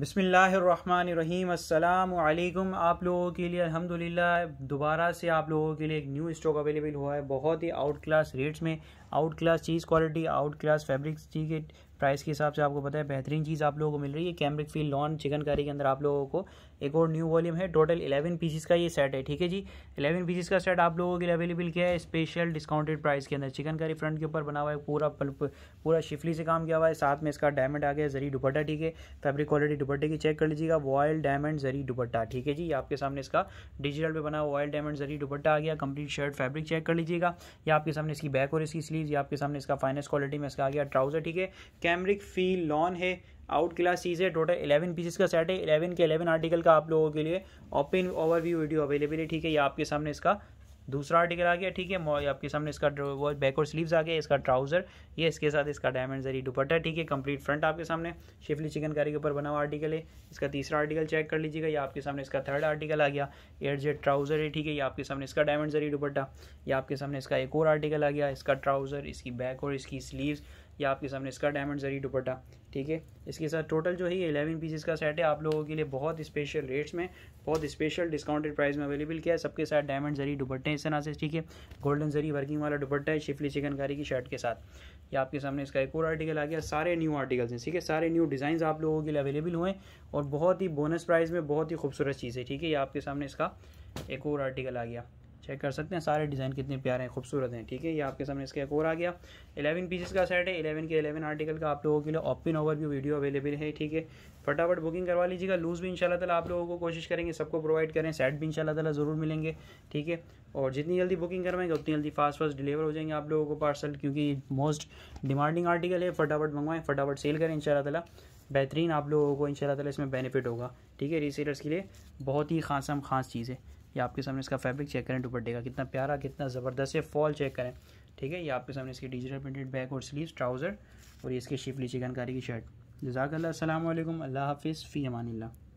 बसमीम अल्लाम आप लोगों के लिए अल्हम्दुलिल्लाह दोबारा से आप लोगों के लिए एक न्यू स्टॉक अवेलेबल हुआ है बहुत ही आउट क्लास रेट्स में आउट क्लास चीज़ क्वालिटी आउट क्लास फैब्रिक्स चीज़ के प्राइस के हिसाब से आपको पता है बेहतरीन चीज़ आप लोगों को मिल रही है cambric feel lawn chicken curry के अंदर आप लोगों को एक और न्यू वॉल्यूम है टोटल इलेवन पीसीस का ये सेट है ठीक है जी एलेवन पीसीस का सेट आप लोगों के लिए अवेलेबल किया है स्पेशल डिस्काउंटेड प्राइस के अंदर चिकन करी फ्रंट के ऊपर बना हुआ है पूरा पूरा शिफली से काम किया हुआ है साथ में इसका डायमंड आ गया जरी दुपट्टा ठीक है फैब्रिक क्वालिटी दुपट्टे की चेक कर लीजिएगा वॉयल डायमंड जरी दुपट्टा ठीक है जी आपके सामने इसका डिजिटल पे बना वॉयल डायमंड जरी दुपट्टा आ गया कंप्लीट शर्ट फैब्रिक चेक कर लीजिएगा या आपके सामने इसकी बैक और इसकी स्लीव या आपके सामने इसका फाइनेस क्वालिटी में इसका आ गया ट्राउजर ठीक है कैमरिक फील लॉन है आउट क्लास चीज़ है टोटल इलेवन पीसेस का सेट है इलेवन के इलेवन आर्टिकल का आप लोगों के लिए ओपन ओवरव्यू वीडियो अवेलेबल है ठीक है या आपके सामने इसका दूसरा आर्टिकल आ गया ठीक है आपके सामने इसका वो बैक और स्लीव्स आ गया इसका ट्राउजर ये इसके साथ इसका डायमंड जरी दुपट्टा ठीक है कंप्लीट फ्रंट आपके सामने शिफली चिकनकारी के ऊपर बना हुआ आर्टिकल है इसका तीसरा आर्टिकल चेक कर लीजिएगा या आपके सामने इसका थर्ड आर्टिकल आ गया एयर जेट ट्राउजर है ठीक है या आपके सामने इसका डायमंड जरी दुपट्टा या आपके सामने इसका एक और आर्टिकल आ गया इसका ट्राउजर इसकी बैक और इसकी स्लीव्स ये आपके सामने इसका डायमंड जरी दुपट्टा ठीक है इसके साथ टोटल जो है ये एलेवन पीसेस का सेट है आप लोगों के लिए बहुत स्पेशल रेट्स में बहुत स्पेशल डिस्काउंटेड प्राइस में अवेलेबल किया है सबके साथ डायमंड जरी दुपट्टे इस तरह से ठीक है गोल्डन जरी वर्किंग वाला दुपट्टा है शिफली चिकनकारी की शर्ट के साथ ये आपके सामने इसका एक और आर्टिकल आ गया सारे न्यू आर्टिकल्स हैं ठीक है सारे न्यू डिज़ाइन आप लोगों के लिए अवेलेबल हुए और बहुत ही बोनस प्राइस में बहुत ही खूबसूरत चीज़ है ठीक है ये आपके सामने इसका एक और आर्टिकल आ गया चेक कर सकते हैं सारे डिज़ाइन कितने प्यारे हैं खूबसूरत हैं ठीक है ये आपके सामने इसका एक और आ गया एलेवन पीसेस का सेट है एलेवन के एलेवन आर्टिकल का आप लोगों के लिए ओपन ओवर भी वीडियो अवेलेबल है ठीक है फटाफट बुकिंग करवा लीजिएगा लूज़ भी इनशाला ताला आप लोगों को कोशिश करेंगे सबको प्रोवाइड करें सेट भी इनशाला तला ज़रूर मिलेंगे ठीक है और जितनी जल्दी बुकिंग करवाएंगे उतनी जल्दी फास्ट फास्ट डिलीवर हो जाएंगे आप लोगों को पार्सल क्योंकि मोस्ट डिमांडिंग आर्टिकल है फटाफट मंगवाएं फटाफट सेल करें इनशाला तला बेहतरीन आप लोगों को इनशाला ताला इसमें बेनिफिट होगा ठीक है रीसेलर्स के लिए बहुत ही खासम खास चीज़ है ये आपके सामने इसका फैब्रिक चेक करें दुपट्टे का कितना प्यारा कितना ज़बरदस्त है फॉल चेक करें ठीक है ये आपके सामने इसकी डिजिटल प्रिंटेड बैक और स्लीव ट्राउज़र और इसके शिफली चिकनकारी की शर्ट जजाक असल अल्लाह हाफिज़ फ़ी अमान